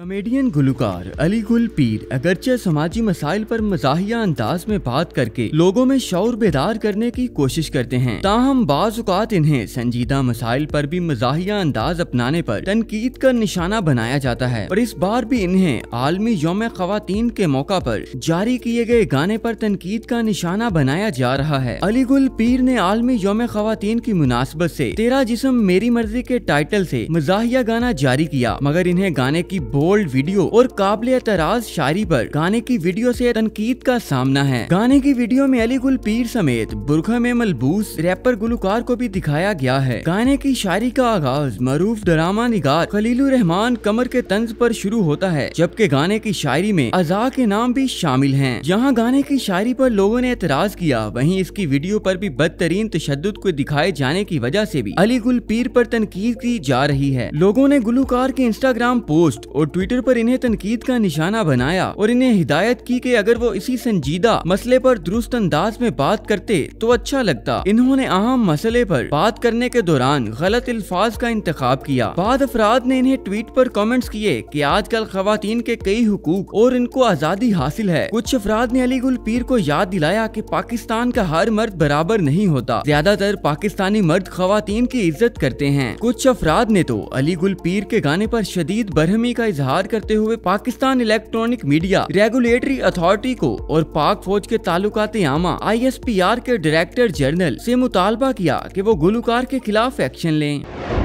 comedian गुलकार Ali गुल पीर अगरचे समाजी मसाइल पर मजाहिया अंदाज में बात करके लोगों में शौर बेदार करने की कोशिश करते हैं ताहम बाज़ात इन्हें संजीदा मसाइल पर भी मजाहिया अंदाज अपनाने पर तनकीद का निशाना बनाया जाता है और इस बार भी इन्हें आलमी योम खातन के मौका पर जारी किए गए गाने पर तनकीद का निशाना बनाया जा रहा है अली गुल पीर ने आलमी योम खातन की मुनासबत ऐसी तेरा जिसम मेरी मर्जी के टाइटल ऐसी मजाहिया गाना जारी किया मगर इन्हें गाने की बोल्ड वीडियो और काबिल एतराज शायरी पर गाने की वीडियो से तनकीद का सामना है गाने की वीडियो में अली गुल पीर समेत बुरखा में मलबूस रैपर गुलकार को भी दिखाया गया है गाने की शायरी का आगाज मरूफ ड्रामा निगार खलील रहमान कमर के तंज पर शुरू होता है जबकि गाने की शायरी में अजा के नाम भी शामिल है जहाँ गाने की शायरी पर लोगों ने एतराज किया वही इसकी वीडियो पर भी बदतरीन तशद को दिखाए जाने की वजह ऐसी भी अली गुल पीर आरोप तनकीद की जा रही है लोगों ने गुलकार के इंस्टाग्राम पोस्ट और ट्विटर पर इन्हें तनकीद का निशाना बनाया और इन्हें हिदायत की कि अगर वो इसी संजीदा मसले पर दुरुस्त अंदाज में बात करते तो अच्छा लगता इन्होंने अहम मसले पर बात करने के दौरान गलत अल्फाज का इंतखब किया बाद अफराद ने इन्हें ट्वीट पर कमेंट्स किए कि आजकल खातन के कई हकूक और इनको आज़ादी हासिल है कुछ अफराद ने अली गुल पीर को याद दिलाया कि पाकिस्तान का हर मर्द बराबर नहीं होता ज्यादातर पाकिस्तानी मर्द खातन की इज्जत करते हैं कुछ अफराद ने तो अली गुल पीर के गाने पर शदीद बरहमी का इजहार करते हुए Pakistan electronic media regulatory authority को और पाक फौज के तालुकात आमा आई के डायरेक्टर जनरल से मुतालबा किया कि वो गुलकार के खिलाफ एक्शन लें